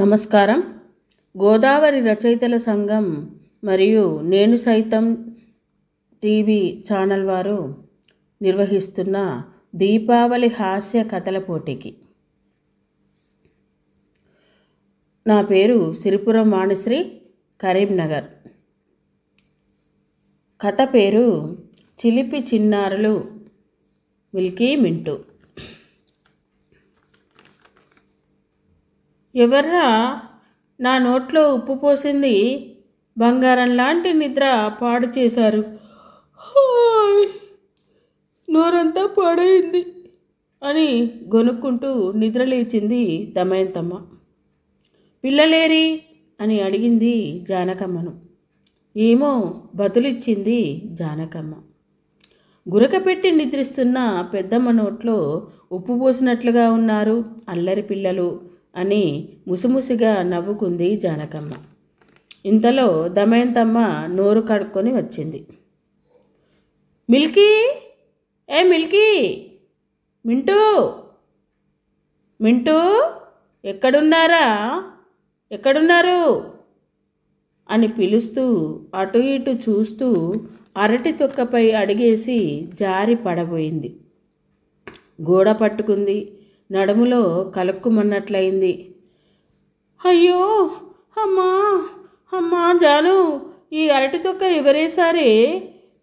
నమస్కారం గోదావరి రచయితల సంఘం మరియు నేను సైతం టీవీ ఛానల్ వారు నిర్వహిస్తున్న దీపావళి హాస్య కథల పోటీకి నా పేరు సిరిపురం వాణిశ్రీ కరీంనగర్ కథ పేరు చిలిపి చిన్నారులు మిల్కీ మింటూ ఎవర్రా నా నోట్లో ఉప్పు పోసింది బంగారం లాంటి నిద్ర పాడు చేశారు నోరంతా పాడైంది అని గొనుక్కుంటూ లేచింది దమయంతమ్మ పిల్లలేరి అని అడిగింది జానకమ్మను ఏమో బతులిచ్చింది జానకమ్మ గురక పెట్టి నిద్రిస్తున్న పెద్దమ్మ నోట్లో ఉప్పు పోసినట్లుగా ఉన్నారు అల్లరి పిల్లలు అని ముసుముసిగా నవ్వుకుంది జానకమ్మ ఇంతలో దమయంతమ్మ నోరు కడుక్కొని వచ్చింది మిల్కీ ఏ మిల్కీ మింటూ మింటూ ఎక్కడున్నారా ఎక్కడున్నారు అని పిలుస్తూ అటు ఇటు చూస్తూ అరటి తొక్కపై అడిగేసి జారి పడబోయింది గోడ పట్టుకుంది నడుములో కలుక్కుమన్నట్లయింది అయ్యో అమ్మా అమ్మా జాను ఈ అరటి తొక్క ఎవరేసారే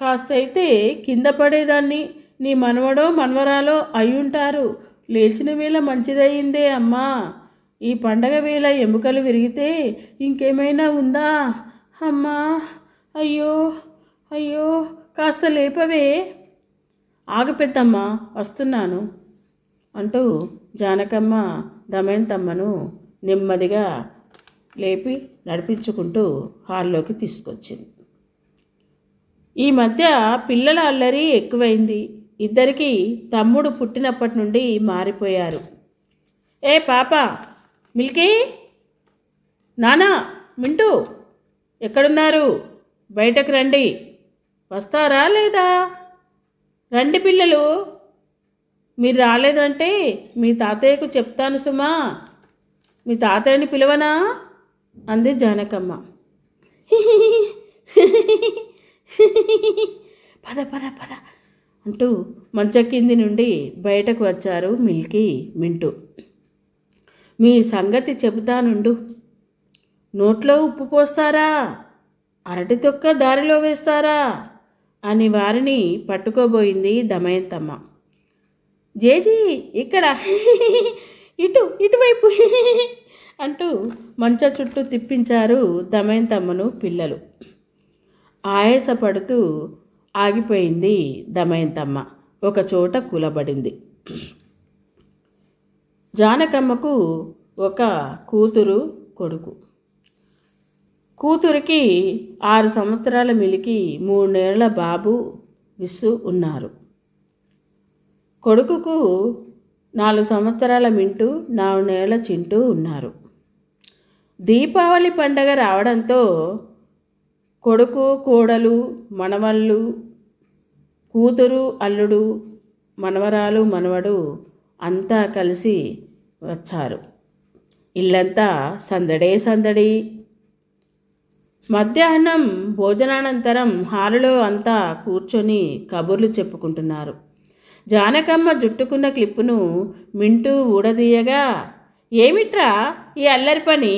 కాస్తైతే కింద పడేదాన్ని నీ మనవడో మనవరాలో అయ్యుంటారు లేచిన వేళ మంచిదయ్యిందే అమ్మా ఈ పండగ వేళ ఎముకలు విరిగితే ఇంకేమైనా ఉందా అమ్మా అయ్యో అయ్యో కాస్త లేపవే ఆగపెద్దమ్మా వస్తున్నాను అంటూ జానకమ్మ దమయంతమ్మను నెమ్మదిగా లేపి నడిపించుకుంటూ హాల్లోకి తీసుకొచ్చింది ఈ మధ్య పిల్లల అల్లరి ఎక్కువైంది ఇద్దరికీ తమ్ముడు పుట్టినప్పటి నుండి మారిపోయారు ఏ పాప మిల్కీ నానా మింటూ ఎక్కడున్నారు బయటకు రండి వస్తారా లేదా రండి పిల్లలు మీరు రాలేదంటే మీ తాతయ్యకు చెప్తాను సుమా మీ తాతయ్యని పిలవనా అంది జానకమ్మ పద పద పద అంటూ మంచ కింది నుండి బయటకు వచ్చారు మిల్కీ మింటూ మీ సంగతి చెబుతానుండు నోట్లో ఉప్పు పోస్తారా అరటి తొక్క దారిలో వేస్తారా అని వారిని పట్టుకోబోయింది దమయంతమ్మ జేజీ ఇక్కడ ఇటు ఇటువైపు అంటూ మంచ చుట్టూ తిప్పించారు దమయంతమ్మను పిల్లలు ఆయాసపడుతూ ఆగిపోయింది దమయంతమ్మ ఒక చోట కూలబడింది జానకమ్మకు ఒక కూతురు కొడుకు కూతురికి ఆరు సంవత్సరాల మిలికి మూడు నెలల బాబు విస్సు ఉన్నారు కొడుకుకు నాలుగు సంవత్సరాల మింటూ నెలల చింటూ ఉన్నారు దీపావళి పండగ రావడంతో కొడుకు కోడలు మనవళ్ళు కూతురు అల్లుడు మనవరాలు మనవడు అంతా కలిసి వచ్చారు ఇల్లంతా సందడే సందడి మధ్యాహ్నం భోజనానంతరం హాలులో అంతా కూర్చొని కబుర్లు చెప్పుకుంటున్నారు జానకమ్మ జుట్టుకున్న క్లిప్పును మింటూ ఊడదీయగా ఏమిట్రా ఈ అల్లరి పని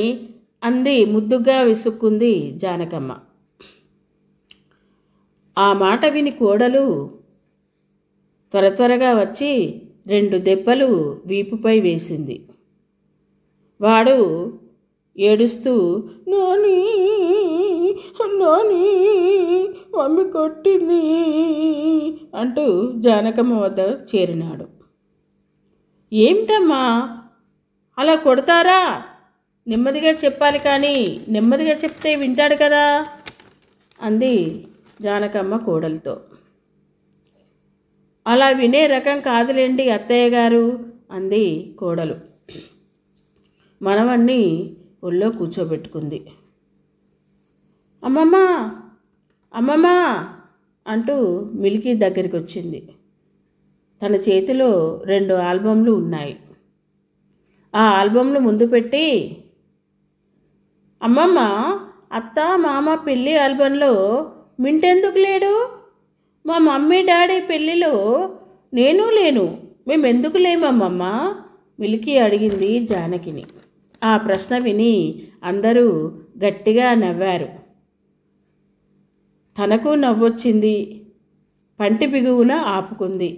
అంది ముద్దుగా విసుక్కుంది జానకమ్మ ఆ మాట విని కోడలు త్వర త్వరగా వచ్చి రెండు దెబ్బలు వీపుపై వేసింది వాడు ఏడుస్తూ నాని నాని అమ్మి కొట్టింది అంటూ జానకమ్మ వద్ద చేరినాడు ఏమిటమ్మా అలా కొడతారా నెమ్మదిగా చెప్పాలి కానీ నెమ్మదిగా చెప్తే వింటాడు కదా అంది జానకమ్మ కోడలతో అలా వినే రకం కాదులేండి అత్తయ్య గారు అంది కోడలు మనవణ్ణి ఒళ్ళో కూర్చోబెట్టుకుంది అమ్మమ్మ అమ్మమ్మ అంటూ మిల్కీ దగ్గరికి వచ్చింది తన చేతిలో రెండు ఆల్బమ్లు ఉన్నాయి ఆ ఆల్బమ్లు ముందు పెట్టి అమ్మమ్మ అత్త మామ పెళ్ళి ఆల్బంలో మింటెందుకు లేడు మా మమ్మీ డాడీ పెళ్ళిలో నేను లేను మేమెందుకు లేమమ్మమ్మ మిలికి అడిగింది జానకిని ఆ ప్రశ్న విని అందరూ గట్టిగా నవ్వారు తనకు నవ్వొచ్చింది పంటి బిగువున ఆపుకుంది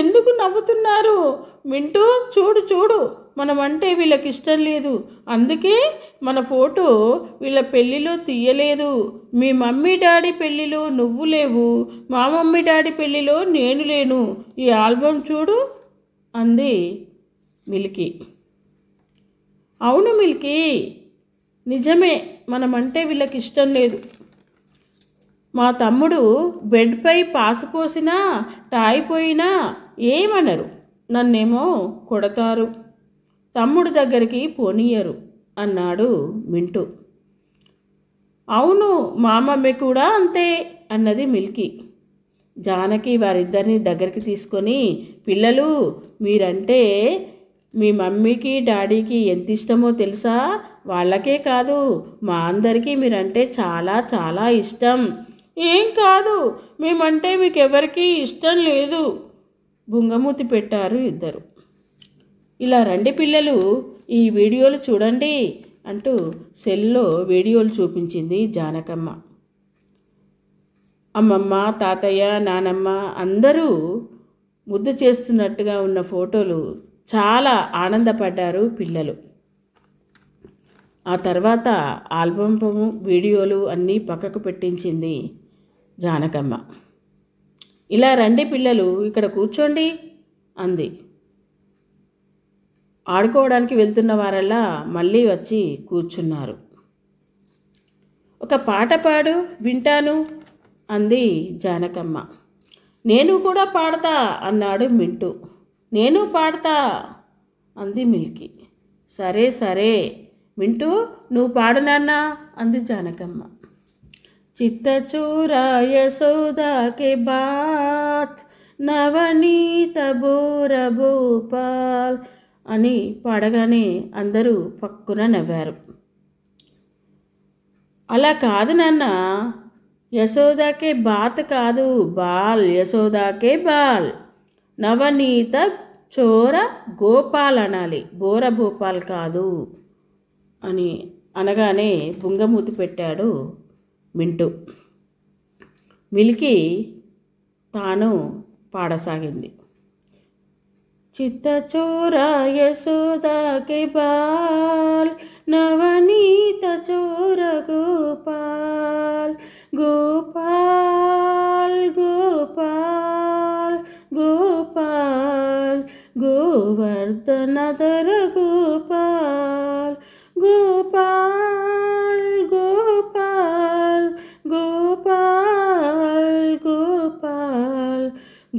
ఎందుకు నవ్వుతున్నారు మింటూ చూడు చూడు మనమంటే వీళ్ళకి ఇష్టం లేదు అందుకే మన ఫోటో వీళ్ళ పెళ్ళిలో తీయలేదు మీ మమ్మీ డాడీ పెళ్ళిలో నువ్వు లేవు మా మమ్మీ డాడీ పెళ్ళిలో నేను లేను ఈ ఆల్బమ్ చూడు అంది మిల్కి అవును మిల్కి నిజమే మనమంటే వీళ్ళకి ఇష్టం లేదు మా తమ్ముడు బెడ్పై పాసుపోసినా తాయిపోయినా ఏమనరు నన్నేమో కొడతారు తమ్ముడు దగ్గరికి పోనీయరు అన్నాడు మింటూ అవును మా మమ్మీ కూడా అంతే అన్నది మిల్కీ జానకి వారిద్దరిని దగ్గరికి తీసుకొని పిల్లలు మీరంటే మీ మమ్మీకి డాడీకి ఎంత ఇష్టమో తెలుసా వాళ్ళకే కాదు మా అందరికీ మీరంటే చాలా చాలా ఇష్టం ఏం కాదు మేమంటే మీకెవరికీ ఇష్టం లేదు బుంగమూతి పెట్టారు ఇద్దరు ఇలా రండి పిల్లలు ఈ వీడియోలు చూడండి అంటూ సెల్లో వీడియోలు చూపించింది జానకమ్మ అమ్మమ్మ తాతయ్య నానమ్మ అందరూ ముద్దు చేస్తున్నట్టుగా ఉన్న ఫోటోలు చాలా ఆనందపడ్డారు పిల్లలు ఆ తర్వాత ఆల్బమ్ వీడియోలు అన్నీ పక్కకు పెట్టించింది జానకమ్మ ఇలా రండి పిల్లలు ఇక్కడ కూర్చోండి అంది ఆడుకోవడానికి వెళ్తున్న వారల్లా మళ్ళీ వచ్చి కూర్చున్నారు ఒక పాట పాడు వింటాను అంది జానకమ్మ నేను కూడా పాడతా అన్నాడు మింటూ నేను పాడతా అంది మిల్కి సరే సరే మింటూ నువ్వు పాడు అంది జానకమ్మ చిత్తచూరాయ यशोदा బాత్ నవనీత బోర భూపాల్ అని పాడగానే అందరూ పక్కున నవ్వారు అలా కాదు నాన్న యశోదాకే బాత్ కాదు బాల్ యశోదాకే బాల్ నవనీత చోర గోపాల్ అనాలి బోర భూపాల్ కాదు అని అనగానే బుంగమూతి పెట్టాడు వింటూ మిలికి తాను పాడసాగింది చిత్తచోర యశోదకి పాల్ నవనీత చోర గోపాల్ గోపాల్ గోపాల్ గోపాల్ గోవర్ధనధర గోపాల్ గోపాల్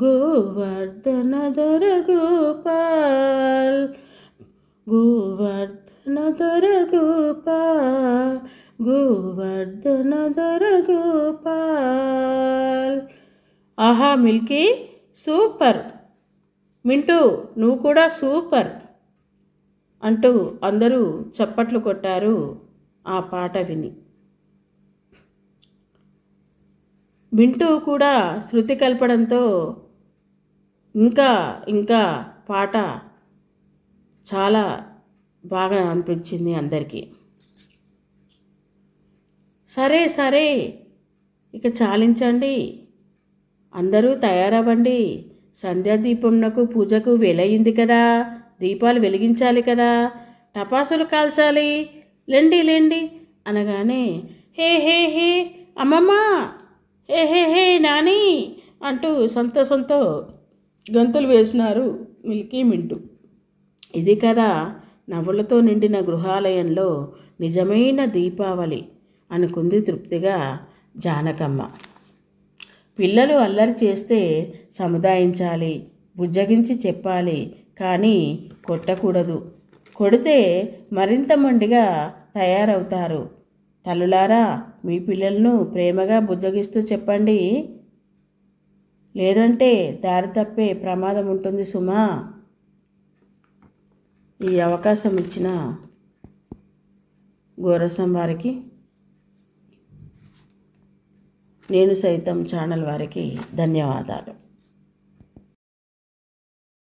గోవర్ధన గోవర్ధనధర గోపాల్ గోవర్ధన గోవర్ధనధర గోపాల్ గోవర్ధన గోవర్ధనధర గోపాల్ ఆహా మిల్కీ సూపర్ మింటూ నువ్వు కూడా సూపర్ అంటూ అందరూ చప్పట్లు కొట్టారు ఆ పాట విని వింటూ కూడా శృతి కల్పడంతో ఇంకా ఇంకా పాట చాలా బాగా అనిపించింది అందరికీ సరే సరే ఇక చాలించండి అందరూ తయారవ్వండి సంధ్యాదీపంనకు పూజకు వెలయింది కదా దీపాలు వెలిగించాలి కదా టపాసులు కాల్చాలి లెండి లెండి అనగానే హే హే హే అమ్మమ్మ హే హే హే నాని అంటూ సంతోషంతో గంతులు వేసినారు మిల్కీ మింటు ఇది కదా నవ్వులతో నిండిన గృహాలయంలో నిజమైన దీపావళి అనుకుంది తృప్తిగా జానకమ్మ పిల్లలు అల్లరి చేస్తే సముదాయించాలి బుజ్జగించి చెప్పాలి కానీ కొట్టకూడదు కొడితే మరింత మండిగా తయారవుతారు తల్లులారా మీ పిల్లలను ప్రేమగా బుజ్జగిస్తూ చెప్పండి లేదంటే దారి తప్పే ప్రమాదం ఉంటుంది సుమా ఈ అవకాశం ఇచ్చిన గోరసం వారికి నేను సైతం ఛానల్ వారికి ధన్యవాదాలు